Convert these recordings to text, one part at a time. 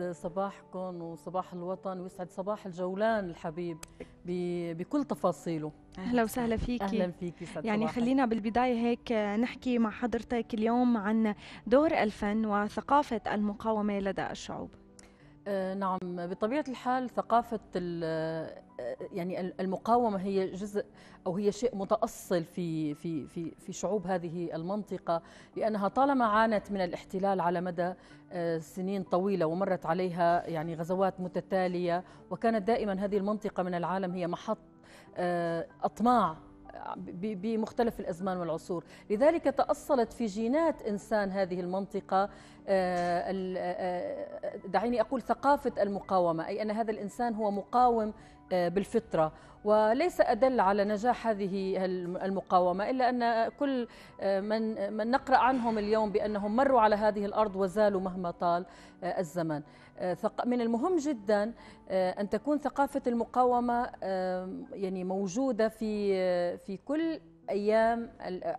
يسعد صباحكم وصباح الوطن ويسعد صباح الجولان الحبيب بكل تفاصيله اهلا وسهلا فيكي اهلا فيكي يعني صباحك. خلينا بالبدايه هيك نحكي مع حضرتك اليوم عن دور الفن وثقافه المقاومه لدى الشعوب آه، نعم بطبيعة الحال ثقافة آه، آه، يعني المقاومة هي جزء أو هي شيء متأصل في في في في شعوب هذه المنطقة لأنها طالما عانت من الاحتلال على مدى سنين طويلة ومرت عليها يعني غزوات متتالية وكانت دائما هذه المنطقة من العالم هي محط أطماع بمختلف الازمان والعصور، لذلك تاصلت في جينات انسان هذه المنطقه آه، آه، آه، دعيني أقول ثقافة المقاومة أي أن هذا الإنسان هو مقاوم بالفطرة وليس أدل على نجاح هذه المقاومة إلا أن كل من, من نقرأ عنهم اليوم بأنهم مروا على هذه الأرض وزالوا مهما طال الزمن من المهم جدا أن تكون ثقافة المقاومة يعني موجودة في في كل الايام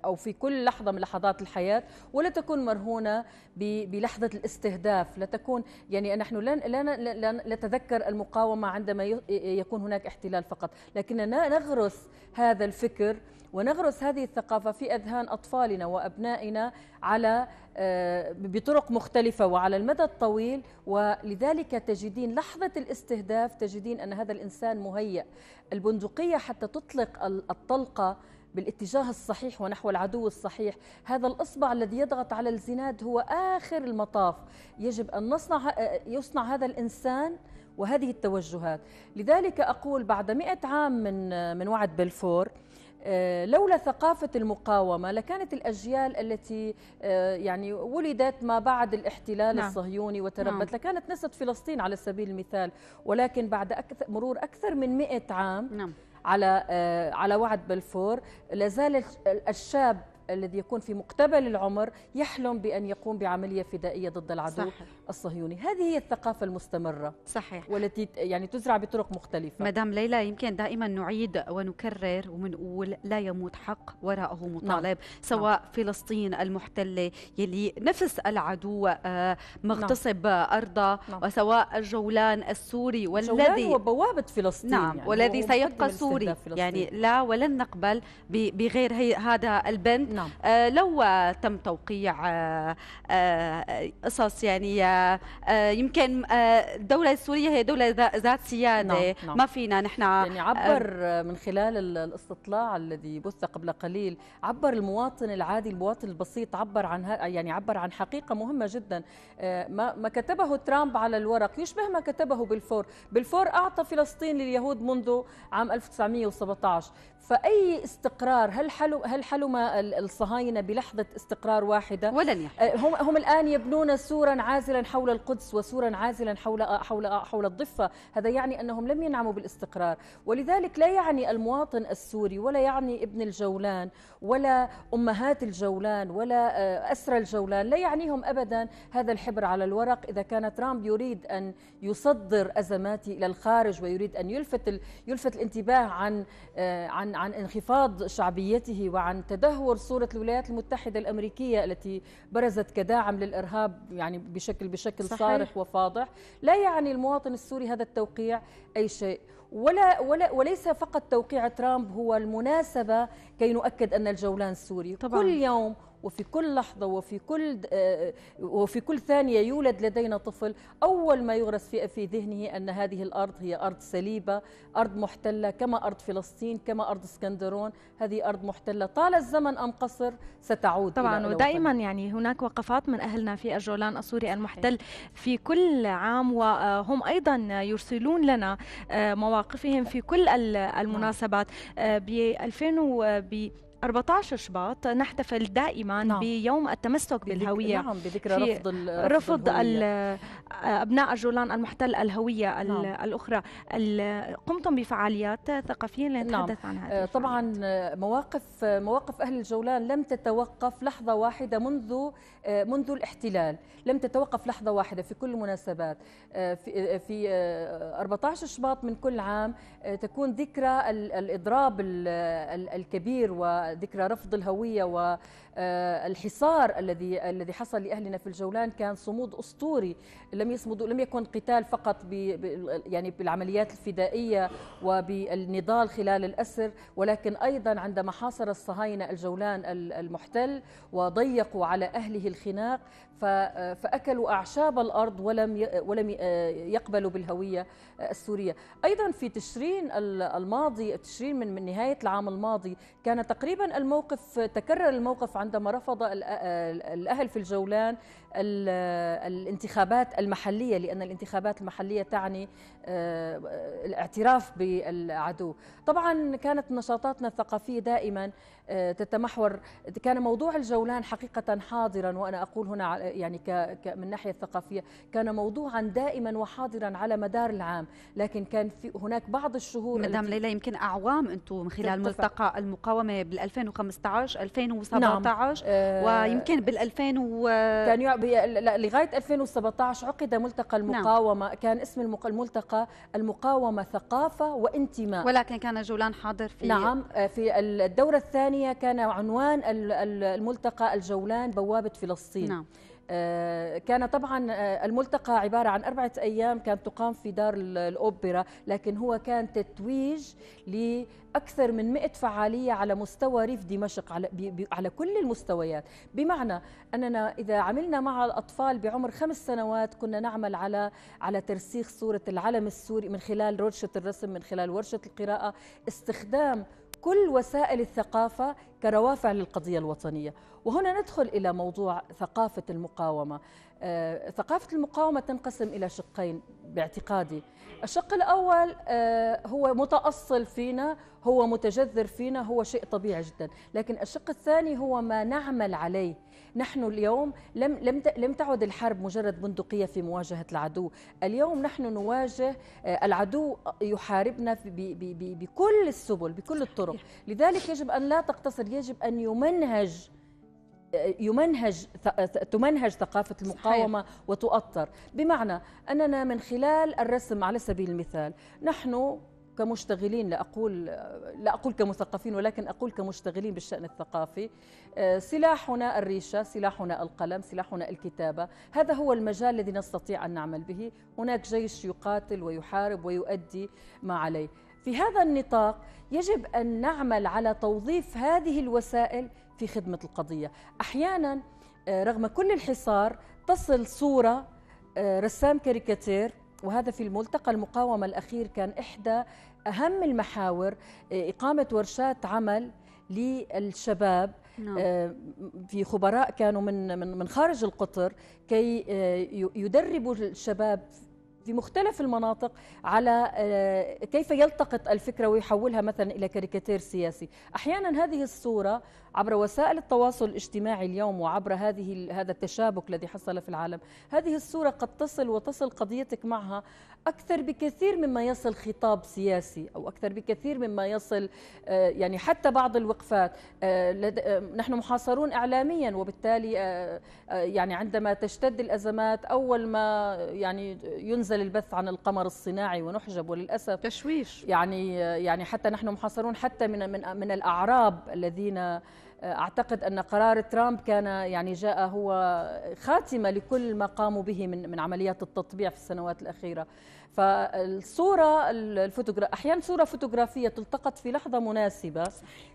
او في كل لحظه من لحظات الحياه ولا تكون مرهونه بلحظه الاستهداف لا تكون يعني نحن لا لا نتذكر المقاومه عندما يكون هناك احتلال فقط لكننا نغرس هذا الفكر ونغرس هذه الثقافة في أذهان أطفالنا وأبنائنا على آه، بطرق مختلفة وعلى المدى الطويل ولذلك تجدين لحظة الاستهداف تجدين أن هذا الإنسان مهيأ البندقية حتى تطلق الطلقة بالاتجاه الصحيح ونحو العدو الصحيح هذا الإصبع الذي يضغط على الزناد هو آخر المطاف يجب أن نصنع يصنع هذا الإنسان وهذه التوجهات لذلك أقول بعد مئة عام من, من وعد بلفور آه، لولا ثقافة المقاومة لكانت الأجيال التي آه، يعني ولدت ما بعد الاحتلال نعم. الصهيوني نعم. وتربت نعم. لكانت نسد فلسطين على سبيل المثال ولكن بعد أكثر مرور أكثر من مئة عام نعم. على آه، على وعد بلفور لازال الشاب الذي يكون في مقتبل العمر يحلم بأن يقوم بعملية فدائية ضد العدو صحيح. الصهيوني هذه هي الثقافة المستمرة صحيح والتي يعني تزرع بطرق مختلفة مدام ليلى يمكن دائما نعيد ونكرر ومنقول لا يموت حق وراءه نعم. مطالب نعم. سواء نعم. فلسطين المحتلة يلي نفس العدو آه، نعم. مغتصب نعم. أرضه نعم. وسواء الجولان السوري والذي وبوابة فلسطين نعم يعني والذي سيبقى سوري يعني لا ولن نقبل بغير هذا البند نعم. نعم. آه، لو تم توقيع آه، آه، قصص يعني يمكن الدولة السورية هي دولة ذات سيادة نعم. نعم. ما فينا نحن يعني عبر من خلال الاستطلاع الذي بث قبل قليل عبر المواطن العادي المواطن البسيط عبر عن يعني عبر عن حقيقة مهمة جدا ما ما كتبه ترامب على الورق يشبه ما كتبه بالفور بالفور أعطى فلسطين لليهود منذ عام 1917 فأي استقرار هل حلم هل حلم الصهاينة بلحظة استقرار واحدة ولن يحدث أه، هم, هم الآن يبنون سورا عازلا حول القدس وسورا عازلا حول حول حول الضفة هذا يعني أنهم لم ينعموا بالاستقرار ولذلك لا يعني المواطن السوري ولا يعني ابن الجولان ولا أمهات الجولان ولا أه، أسرى الجولان لا يعنيهم أبدا هذا الحبر على الورق إذا كان ترامب يريد أن يصدر أزمات إلى الخارج ويريد أن يلفت يلفت الانتباه عن أه، عن عن انخفاض شعبيته وعن تدهور صورة الولايات المتحدة الأمريكية التي برزت كداعم للإرهاب يعني بشكل بشكل صحيح. صارح وفاضح لا يعني المواطن السوري هذا التوقيع أي شيء ولا, ولا وليس فقط توقيع ترامب هو المناسبة كي نؤكد أن الجولان سوري طبعا. كل يوم وفي كل لحظة وفي كل آه، آه، وفي كل ثانية يولد لدينا طفل أول ما يغرس في في ذهنه أن هذه الأرض هي أرض سليبة أرض محتلة كما أرض فلسطين كما أرض اسكندرون هذه أرض محتلة طال الزمن أم قصر ستعود طبعا ودائما يعني هناك وقفات من أهلنا في الجولان السوري المحتل إيه. في كل عام وهم أيضا يرسلون لنا آه، مواقفهم في كل المناسبات ب 2000 14 شباط نحتفل دائما نعم. بيوم التمسك بالهوية نعم بذكرى رفض ال رفض ال أبناء الجولان المحتل الهوية نعم. الأخرى قمتم بفعاليات ثقافية لنتحدث نعم. عن هذه آه، طبعا مواقف مواقف أهل الجولان لم تتوقف لحظة واحدة منذ آه، منذ الاحتلال لم تتوقف لحظة واحدة في كل المناسبات آه، في, في 14 شباط من كل عام تكون ذكرى الإضراب الكبير و ذكرى رفض الهويه والحصار آه، الذي الذي حصل لاهلنا في الجولان كان صمود اسطوري لم يصمدوا لم يكن قتال فقط ب يعني بالعمليات الفدائيه وبالنضال خلال الاسر ولكن ايضا عندما حاصر الصهاينه الجولان المحتل وضيقوا على اهله الخناق فاكلوا اعشاب الارض ولم ولم آه، يقبلوا بالهويه السوريه ايضا في تشرين الماضي تشرين من نهايه العام الماضي كان تقريبا تقريبا الموقف تكرر الموقف عندما رفض الأهل في الجولان الانتخابات المحلية لأن الانتخابات المحلية تعني آه، الاعتراف بالعدو طبعا كانت نشاطاتنا الثقافية دائما آه، تتمحور كان موضوع الجولان حقيقة حاضرا وأنا أقول هنا يعني من الناحية الثقافية كان موضوعا دائما وحاضرا على مدار العام لكن كان في هناك بعض الشهور مدام ليلى يمكن أعوام أنتم من خلال ملتقى المقاومة بال 2015 2017 نعم. ويمكن بال 2000 و... كان لغايه 2017 عقد ملتقى نعم. المقاومه نعم. كان اسم الملتقى المقاومه ثقافه وانتماء ولكن كان جولان حاضر في نعم آه، في الدوره الثانيه كان عنوان الملتقى الجولان بوابه فلسطين نعم. آه، كان طبعا آه، الملتقى عبارة عن أربعة أيام كانت تقام في دار الأوبرا لكن هو كان تتويج لأكثر من 100 فعالية على مستوى ريف دمشق على, على كل المستويات بمعنى أننا إذا عملنا مع الأطفال بعمر خمس سنوات كنا نعمل على على ترسيخ صورة العلم السوري من خلال ورشة الرسم من خلال ورشة القراءة استخدام كل وسائل الثقافة كروافع للقضية الوطنية وهنا ندخل إلى موضوع ثقافة المقاومة آه، ثقافة المقاومة تنقسم إلى شقين باعتقادي الشق الأول آه، هو متأصل فينا هو متجذر فينا هو شيء طبيعي جدا لكن الشق الثاني هو ما نعمل عليه نحن اليوم لم لم لم تعد الحرب مجرد بندقيه في مواجهه العدو، اليوم نحن نواجه آه، العدو يحاربنا بكل السبل بكل الطرق، لذلك يجب ان لا تقتصر يجب ان يمنهج يمنهج تمنهج ثقافة المقاومة صحيح. وتؤطر بمعنى أننا من خلال الرسم على سبيل المثال نحن كمشتغلين لا أقول لا أقول كمثقفين ولكن أقول كمشتغلين بالشأن الثقافي آه، سلاحنا الريشة سلاحنا القلم سلاحنا الكتابة هذا هو المجال الذي نستطيع أن نعمل به هناك جيش يقاتل ويحارب ويؤدي ما عليه في هذا النطاق يجب أن نعمل على توظيف هذه الوسائل في خدمة القضية أحيانا آه، رغم كل الحصار تصل صورة آه، رسام كاريكاتير وهذا في الملتقى المقاومة الأخير كان إحدى أهم المحاور آه، إقامة ورشات عمل للشباب نعم. في خبراء كانوا من من خارج القطر كي يدربوا الشباب في مختلف المناطق على آه، كيف يلتقط الفكره ويحولها مثلا الى كاريكاتير سياسي، احيانا هذه الصوره عبر وسائل التواصل الاجتماعي اليوم وعبر هذه هذا التشابك الذي حصل في العالم، هذه الصوره قد تصل وتصل قضيتك معها اكثر بكثير مما يصل خطاب سياسي او اكثر بكثير مما يصل آه، يعني حتى بعض الوقفات، آه، نحن محاصرون اعلاميا وبالتالي يعني عندما تشتد الازمات اول ما يعني ينزل ينزل البث عن القمر الصناعي ونحجب وللاسف تشويش يعني يعني حتى نحن محاصرون حتى من من من الاعراب الذين آه، اعتقد ان قرار ترامب كان يعني جاء هو خاتمه لكل ما قاموا به من من عمليات التطبيع في السنوات الاخيره فالصورة الفوتوغرا أحيانا صورة فوتوغرافية تلتقط في لحظة مناسبة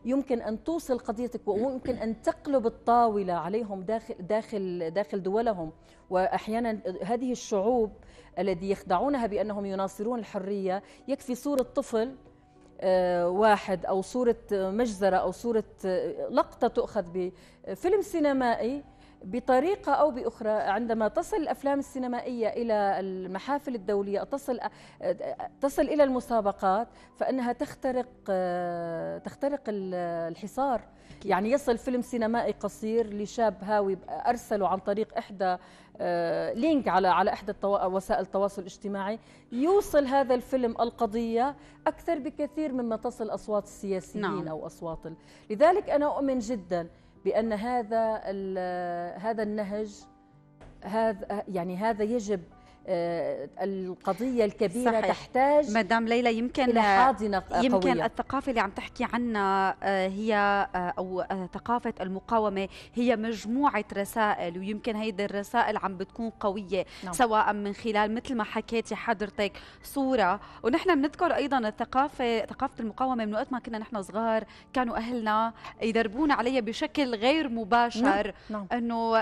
يمكن أن توصل قضيتك ويمكن أن تقلب الطاولة عليهم داخل داخل داخل دولهم وأحيانا هذه الشعوب الذي يخدعونها بأنهم يناصرون الحرية يكفي صورة طفل آه، واحد أو صورة مجزرة أو صورة آه، لقطة تؤخذ بفيلم سينمائي بطريقة أو بأخرى عندما تصل الأفلام السينمائية إلى المحافل الدولية تصل تصل إلى المسابقات فإنها تخترق تخترق الحصار يعني يصل فيلم سينمائي قصير لشاب هاوي أرسله عن طريق إحدى لينك على على إحدى وسائل التواصل الاجتماعي يوصل هذا الفيلم القضية أكثر بكثير مما تصل أصوات السياسيين نعم. أو أصوات لذلك أنا أؤمن جداً بأن هذا هذا النهج هذا يعني هذا يجب آه، القضيه الكبيره صحيح. تحتاج مدام ليلى يمكن إلى حاضنه يمكن قوية. الثقافه اللي عم تحكي عنها آه، هي آه، او ثقافه المقاومه هي مجموعه رسائل ويمكن هيدي الرسائل عم بتكون قويه نعم. سواء من خلال مثل ما حكيتي حضرتك صوره ونحن بنذكر ايضا الثقافه ثقافه المقاومه من وقت ما كنا نحن صغار كانوا اهلنا يدربونا عليها بشكل غير مباشر نعم. نعم. انه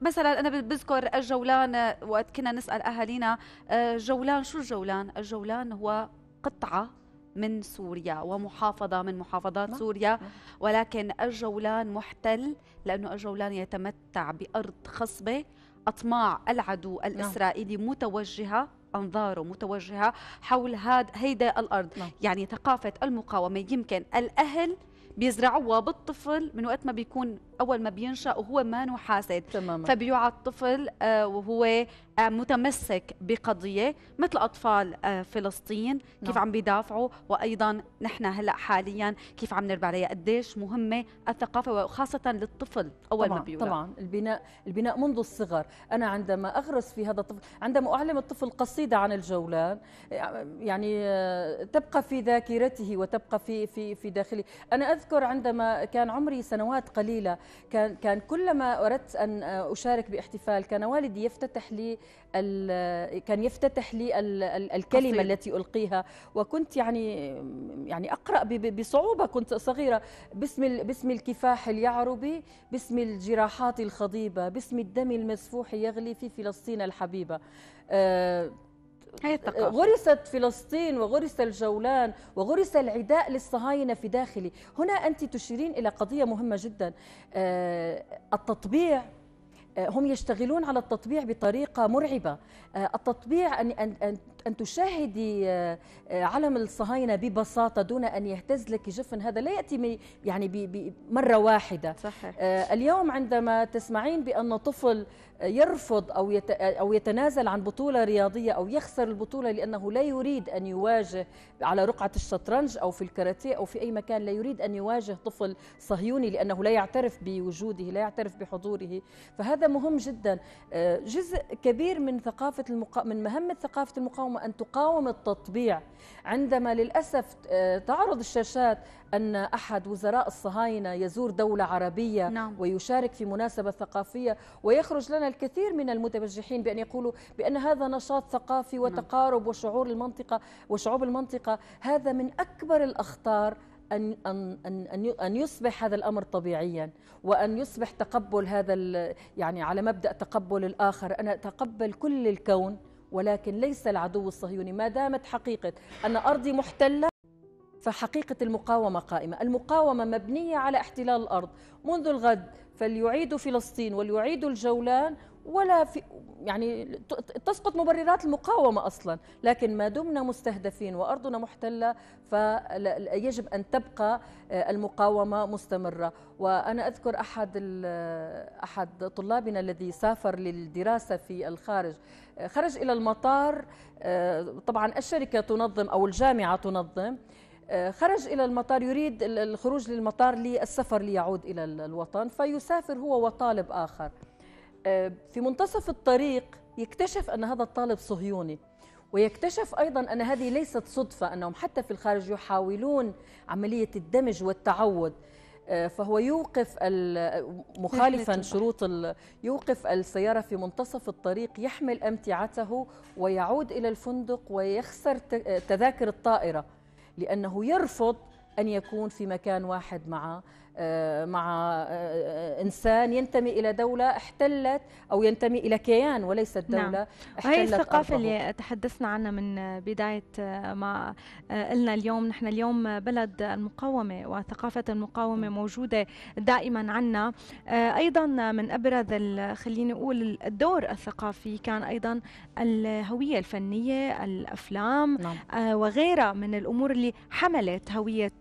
مثلا انا بذكر الجولان وقت كنا نسال اهل مشاهدينا آه، جولان شو الجولان؟ الجولان هو قطعة من سوريا ومحافظة من محافظات نعم. سوريا نعم. ولكن الجولان محتل لأنه الجولان يتمتع بأرض خصبة أطماع العدو نعم. الإسرائيلي متوجهة أنظاره متوجهة حول هاد هيدا الأرض يعني ثقافة المقاومة يمكن الأهل بيزرعوها بالطفل من وقت ما بيكون اول ما بينشا وهو ما حاسد تماما فبيوعى الطفل آه، وهو آه، متمسك بقضيه مثل اطفال آه، فلسطين نعم. كيف نعم. عم بيدافعوا وايضا نحن هلا حاليا كيف عم نربي عليها قديش مهمه الثقافه وخاصه للطفل اول طبعاً ما بيوعى طبعا البناء البناء منذ الصغر انا عندما اغرس في هذا الطفل عندما اعلم الطفل قصيده عن الجولان يعني تبقى في ذاكرته وتبقى في في في داخله انا اذكر أذكر عندما كان عمري سنوات قليلة كان كان كلما أردت أن أشارك باحتفال كان والدي يفتتح لي كان يفتتح لي الكلمة قصير. التي ألقيها وكنت يعني يعني أقرأ بصعوبة كنت صغيرة باسم باسم الكفاح اليعربي باسم الجراحات الخضيبة باسم الدم المسفوح يغلي في فلسطين الحبيبة آه، هي آه، الثقافة. غرست فلسطين وغرس الجولان وغرس العداء للصهاينة في داخلي هنا أنت تشيرين إلى قضية مهمة جدا آه، التطبيع آه، هم يشتغلون على التطبيع بطريقة مرعبة التطبيع أن, أن, أن تشاهدي آه، آه، علم الصهاينة ببساطة دون أن يهتز لك جفن هذا لا يأتي يعني بمرة واحدة صحيح. آه، اليوم عندما تسمعين بأن طفل يرفض أو, أو يتنازل عن بطولة رياضية أو يخسر البطولة لأنه لا يريد أن يواجه على رقعة الشطرنج أو في الكاراتيه أو في أي مكان لا يريد أن يواجه طفل صهيوني لأنه لا يعترف بوجوده لا يعترف بحضوره فهذا مهم جدا جزء كبير من ثقافة ثقافة المقا... من مهمة ثقافة المقاومة أن تقاوم التطبيع عندما للأسف آه، تعرض الشاشات أن أحد وزراء الصهاينة يزور دولة عربية نعم. ويشارك في مناسبة ثقافية ويخرج لنا الكثير من المتبجحين بأن يقولوا بأن هذا نشاط ثقافي نعم. وتقارب وشعور المنطقة وشعوب المنطقة هذا من أكبر الأخطار أن أن أن أن يصبح هذا الأمر طبيعيا وأن يصبح تقبل هذا يعني على مبدأ تقبل الآخر أنا أتقبل كل الكون ولكن ليس العدو الصهيوني ما دامت حقيقة أن أرضي محتلة فحقيقة المقاومة قائمة المقاومة مبنية على احتلال الأرض منذ الغد فليعيدوا فلسطين وليعيدوا الجولان ولا في يعني تسقط مبررات المقاومة أصلا لكن ما دمنا مستهدفين وأرضنا محتلة فيجب أن تبقى آه، المقاومة مستمرة وأنا أذكر أحد, أحد طلابنا الذي سافر للدراسة في الخارج آه، خرج إلى المطار آه، طبعا الشركة تنظم أو الجامعة تنظم آه، خرج إلى المطار يريد الخروج للمطار للسفر ليعود إلى الوطن فيسافر هو وطالب آخر آه، في منتصف الطريق يكتشف أن هذا الطالب صهيوني ويكتشف أيضا أن هذه ليست صدفة أنهم حتى في الخارج يحاولون عملية الدمج والتعود آه، فهو يوقف مخالفا شروط يوقف السيارة في منتصف الطريق يحمل أمتعته ويعود إلى الفندق ويخسر تذاكر الطائرة لأنه يرفض أن يكون في مكان واحد مع آه، مع آه، آه، انسان ينتمي الى دوله احتلت او ينتمي الى كيان وليست دوله نعم. احتلت هي الثقافه اللي تحدثنا عنها من بدايه ما قلنا اليوم نحن اليوم بلد المقاومه وثقافه المقاومه موجوده دائما عنا ايضا من ابرز خليني اقول الدور الثقافي كان ايضا الهويه الفنيه الافلام نعم. وغيرها من الامور اللي حملت هويه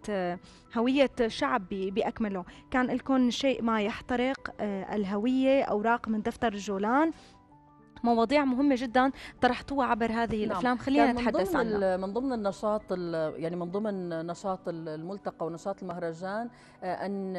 هوية شعب بأكمله كان لكم شيء ما يحترق آه، الهوية أوراق من دفتر الجولان مواضيع مهمه جدا طرحتوها عبر هذه نعم. الافلام خلينا يعني نتحدث عنها من ضمن النشاط يعني من ضمن نشاط الملتقى ونشاط المهرجان آه، ان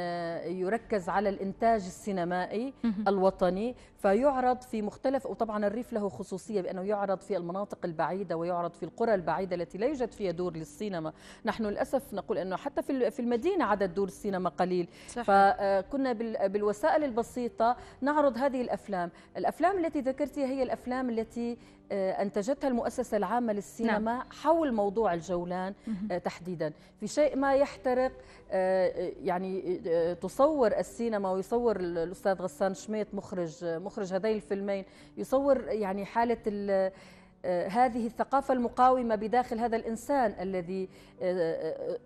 يركز على الانتاج السينمائي الوطني فيعرض في مختلف وطبعا الريف له خصوصيه بانه يعرض في المناطق البعيده ويعرض في القرى البعيده التي لا يوجد فيها دور للسينما نحن للاسف نقول انه حتى في في المدينه عدد دور السينما قليل صح. فكنا آه، بالوسائل البسيطه نعرض هذه الافلام الافلام التي ذكرتها هي هي الأفلام التي آه، أنتجتها المؤسسة العامة للسينما نعم. حول موضوع الجولان آه، تحديدا في شيء ما يحترق آه، يعني تصور السينما ويصور الأستاذ غسان شميت مخرج مخرج هذين الفيلمين يصور يعني حالة هذه الثقافة المقاومة بداخل هذا الإنسان الذي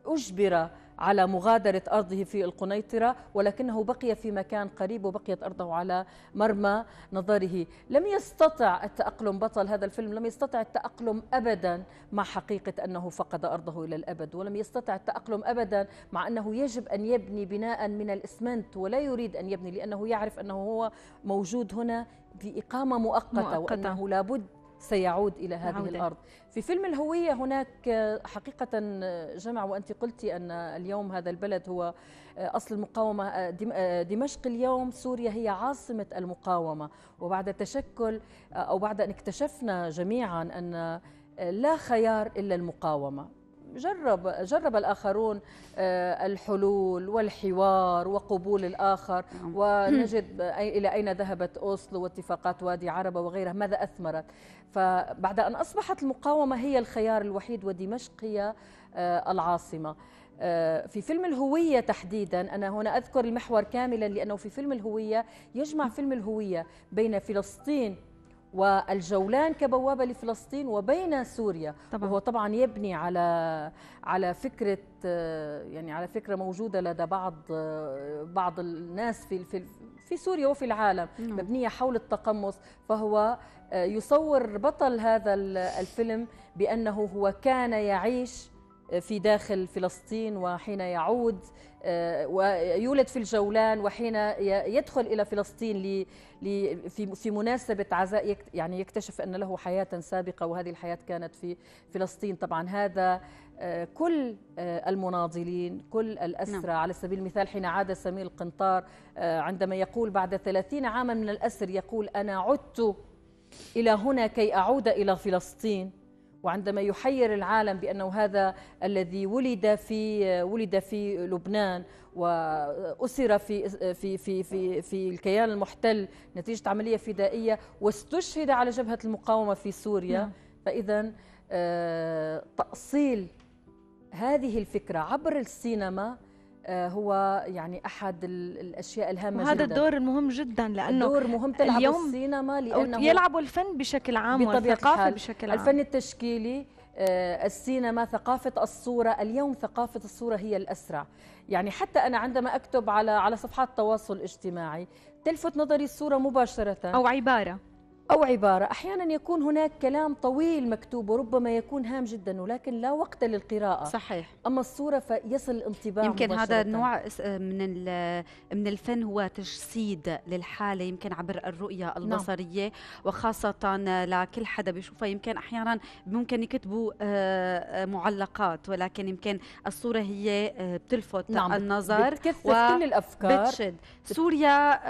أجبر على مغادرة أرضه في القنيطرة ولكنه بقي في مكان قريب وبقيت أرضه على مرمى نظره لم يستطع التأقلم بطل هذا الفيلم لم يستطع التأقلم أبدا مع حقيقة أنه فقد أرضه إلى الأبد ولم يستطع التأقلم أبدا مع أنه يجب أن يبني بناء من الإسمنت ولا يريد أن يبني لأنه يعرف أنه هو موجود هنا بإقامة مؤقتة, مؤقتة. وأنه لابد سيعود إلى هذه عودة. الأرض في فيلم الهوية هناك حقيقة جمع وأنت قلتي أن اليوم هذا البلد هو آه، أصل المقاومة آه، آه، دمشق اليوم سوريا هي عاصمة المقاومة وبعد تشكل أو بعد أن اكتشفنا جميعا أن لا خيار إلا المقاومة جرب جرب الاخرون آه، الحلول والحوار وقبول الاخر نعم. ونجد الى اين ذهبت اوسلو واتفاقات وادي عربه وغيرها ماذا اثمرت فبعد ان اصبحت المقاومه هي الخيار الوحيد ودمشق هي آه، العاصمه آه، في فيلم الهوية تحديدا أنا هنا أذكر المحور كاملا لأنه في فيلم الهوية يجمع فيلم الهوية بين فلسطين والجولان كبوابة لفلسطين وبين سوريا طبعا. وهو طبعا يبني على على فكرة يعني على فكرة موجودة لدى بعض بعض الناس في في في سوريا وفي العالم نعم. مبنية حول التقمص فهو آه، يصور بطل هذا الفيلم بأنه هو كان يعيش في داخل فلسطين وحين يعود آه، ويولد في الجولان وحين يدخل الى فلسطين في مناسبه عزاء يعني يكتشف ان له حياه سابقه وهذه الحياه كانت في فلسطين طبعا هذا آه، كل آه، المناضلين كل الأسرى نعم. على سبيل المثال حين عاد سمير القنطار عندما يقول بعد ثلاثين عاما من الأسر يقول أنا عدت إلى هنا كي أعود إلى فلسطين وعندما يحير العالم بأنه هذا الذي ولد في ولد في لبنان وأسر في في في في في الكيان المحتل نتيجة عملية فدائية واستشهد على جبهة المقاومة في سوريا نعم. فإذا آه، تأصيل هذه الفكرة عبر السينما آه، هو يعني احد الاشياء الهامه وهذا الدور المهم جدا لانه دور مهم تلعب اليوم السينما لانه يلعبوا الفن بشكل عام والثقافه بشكل عام الفن التشكيلي آه، السينما ثقافة الصورة اليوم ثقافة الصورة هي الأسرع يعني حتى أنا عندما أكتب على على صفحات التواصل الاجتماعي تلفت نظري الصورة مباشرة أو عبارة أو عبارة أحيانا يكون هناك كلام طويل مكتوب وربما يكون هام جدا ولكن لا وقت للقراءة صحيح أما الصورة فيصل الانطباع يمكن هذا النوع من من الفن هو تجسيد للحالة يمكن عبر الرؤية نعم. البصرية نعم. وخاصة لكل حدا بيشوفها يمكن أحيانا ممكن يكتبوا آه، آه، معلقات ولكن يمكن الصورة هي آه، بتلفت نعم. النظر بتكثف كل الأفكار بتشد سوريا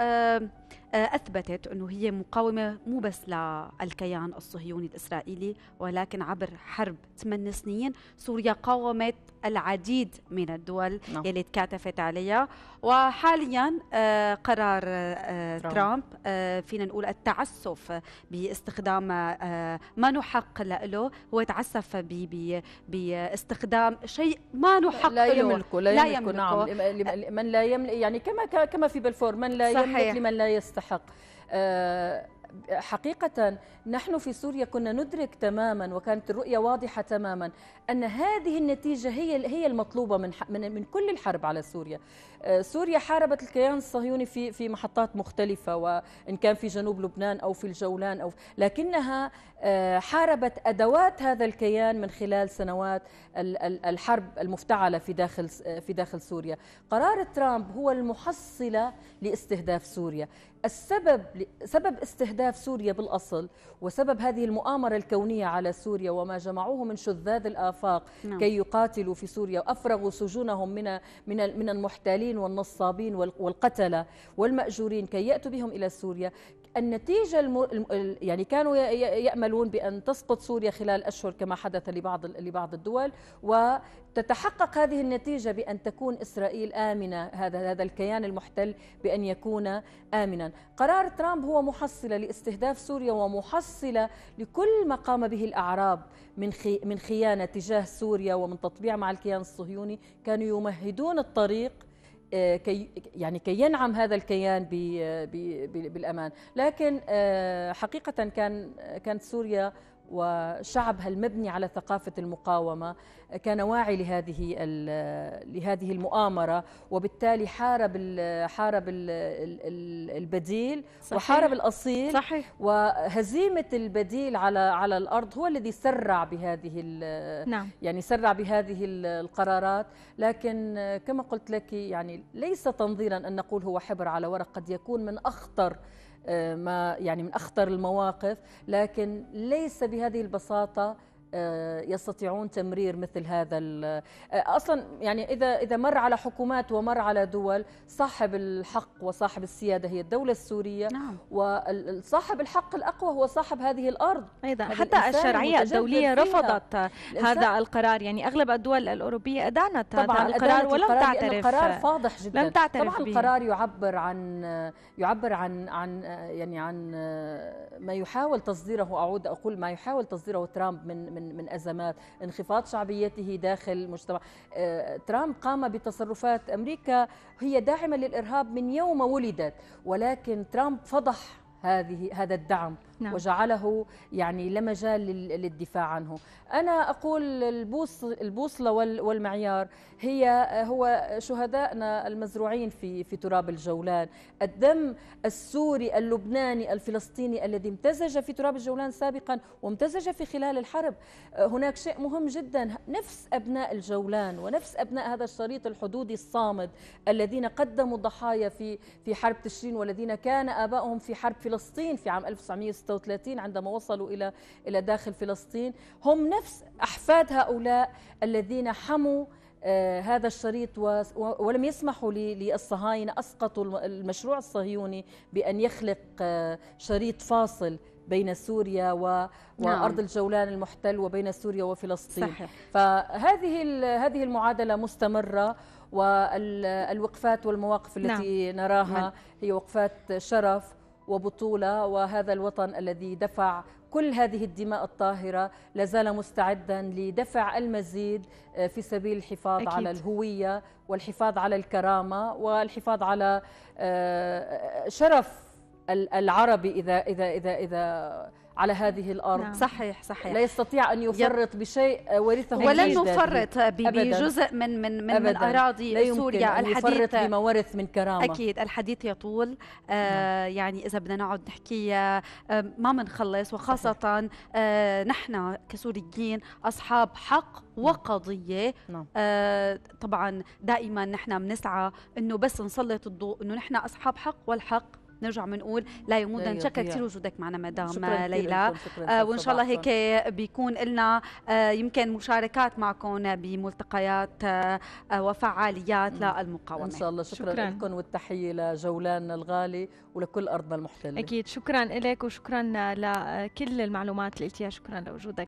آه، أثبتت أنه هي مقاومة مو بس للكيان الصهيوني الإسرائيلي ولكن عبر حرب 8 سنين سوريا قاومت العديد من الدول نعم. يلي تكاتفت عليها وحاليا آه، قرار آه، ترامب, ترامب فينا نقول التعسف باستخدام ما نحق له هو تعسف باستخدام شيء ما نحق لا يملكه لا يملكه, لا يملكه. نعم من لا يملك يعني كما كما في بلفور من لا صحيح. يملك لمن لا يستطيع يستحق آه، حقيقة نحن في سوريا كنا ندرك تماما وكانت الرؤية واضحة تماما أن هذه النتيجة هي هي المطلوبة من من من كل الحرب على سوريا. آه، سوريا حاربت الكيان الصهيوني في في محطات مختلفة وإن كان في جنوب لبنان أو في الجولان أو لكنها آه، حاربت أدوات هذا الكيان من خلال سنوات الحرب المفتعلة في داخل في داخل سوريا. قرار ترامب هو المحصلة لاستهداف سوريا، السبب سبب استهداف سوريا بالاصل وسبب هذه المؤامره الكونيه على سوريا وما جمعوه من شذاذ الافاق نعم. كي يقاتلوا في سوريا وافرغوا سجونهم من من من المحتالين والنصابين والقتله والماجورين كي ياتوا بهم الى سوريا النتيجة المو... يعني كانوا يأملون بأن تسقط سوريا خلال أشهر كما حدث لبعض لبعض الدول وتتحقق هذه النتيجة بأن تكون إسرائيل آمنة هذا هذا الكيان المحتل بأن يكون آمنا قرار ترامب هو محصلة لاستهداف سوريا ومحصلة لكل ما قام به الأعراب من خي... من خيانة تجاه سوريا ومن تطبيع مع الكيان الصهيوني كانوا يمهدون الطريق آه، كي يعني كي ينعم هذا الكيان آه، بالامان لكن آه، حقيقه كان كانت سوريا وشعب المبني على ثقافة المقاومة كان واعي لهذه لهذه المؤامرة وبالتالي حارب حارب البديل صحيح وحارب الأصيل صحيح وهزيمة البديل على على الأرض هو الذي سرع بهذه نعم يعني سرع بهذه القرارات لكن كما قلت لك يعني ليس تنظيرا أن نقول هو حبر على ورق قد يكون من أخطر آه، ما يعني من أخطر المواقف لكن ليس بهذه البساطة آه، يستطيعون تمرير مثل هذا آه، اصلا يعني اذا اذا مر على حكومات ومر على دول صاحب الحق وصاحب السياده هي الدوله السوريه نعم. وصاحب الحق الاقوى هو صاحب هذه الارض ايضا حتى الشرعيه الدوليه رفضت هذا القرار يعني اغلب الدول الاوروبيه ادانت طبعا هذا القرار ولم القرار تعترف القرار فاضح جدا لم تعترف طبعا القرار يعبر عن يعبر عن عن يعني عن ما يحاول تصديره اعود اقول ما يحاول تصديره ترامب من من من من ازمات انخفاض شعبيته داخل المجتمع آه، ترامب قام بتصرفات امريكا هي داعمه للارهاب من يوم ولدت ولكن ترامب فضح هذه هذا الدعم نعم. وجعله يعني لا مجال للدفاع عنه أنا أقول البوصلة والمعيار هي هو شهدائنا المزروعين في, في تراب الجولان الدم السوري اللبناني الفلسطيني الذي امتزج في تراب الجولان سابقا وامتزج في خلال الحرب هناك شيء مهم جدا نفس أبناء الجولان ونفس أبناء هذا الشريط الحدودي الصامد الذين قدموا ضحايا في في حرب تشرين والذين كان آبائهم في حرب فلسطين في عام 1960 36 عندما وصلوا إلى إلى داخل فلسطين هم نفس أحفاد هؤلاء الذين حموا آه، هذا الشريط ولم يسمحوا للصهاينة أسقطوا المشروع الصهيوني بأن يخلق آه، شريط فاصل بين سوريا و... نعم. وارض الجولان المحتل وبين سوريا وفلسطين صحيح. فهذه ال... هذه المعادله مستمره والوقفات والمواقف نعم. التي نعم. نراها هي وقفات شرف وبطولة وهذا الوطن الذي دفع كل هذه الدماء الطاهرة لازال مستعدا لدفع المزيد آه، في سبيل الحفاظ أكيد. على الهوية والحفاظ على الكرامة والحفاظ على آه، آه، شرف العربي إذا إذا إذا إذا على هذه الارض نعم. صحيح صحيح لا يستطيع ان يفرط بشيء آه، ورثه ولن نفرط بجزء من من من, من اراضي لا سوريا أن الحديث بما ورث من كرامه اكيد الحديث يطول آه نعم. يعني اذا بدنا نقعد نحكي آه، ما بنخلص وخاصه آه نحن كسوريين اصحاب حق وقضيه نعم. آه طبعا دائما نحن بنسعى انه بس نسلط الضوء انه نحن اصحاب حق والحق نرجع بنقول لا يمودا شكرا كثير وجودك معنا مدام ليلى آه، وان شاء الله هيك بيكون لنا آه، يمكن مشاركات معكم بملتقيات آه، وفعاليات للمقاومه ان شاء الله شكرا, شكرا. لكم والتحيه لجولاننا الغالي ولكل ارضنا المحتله اكيد شكرا لك وشكرا لكل المعلومات اللي قلتيها شكرا لوجودك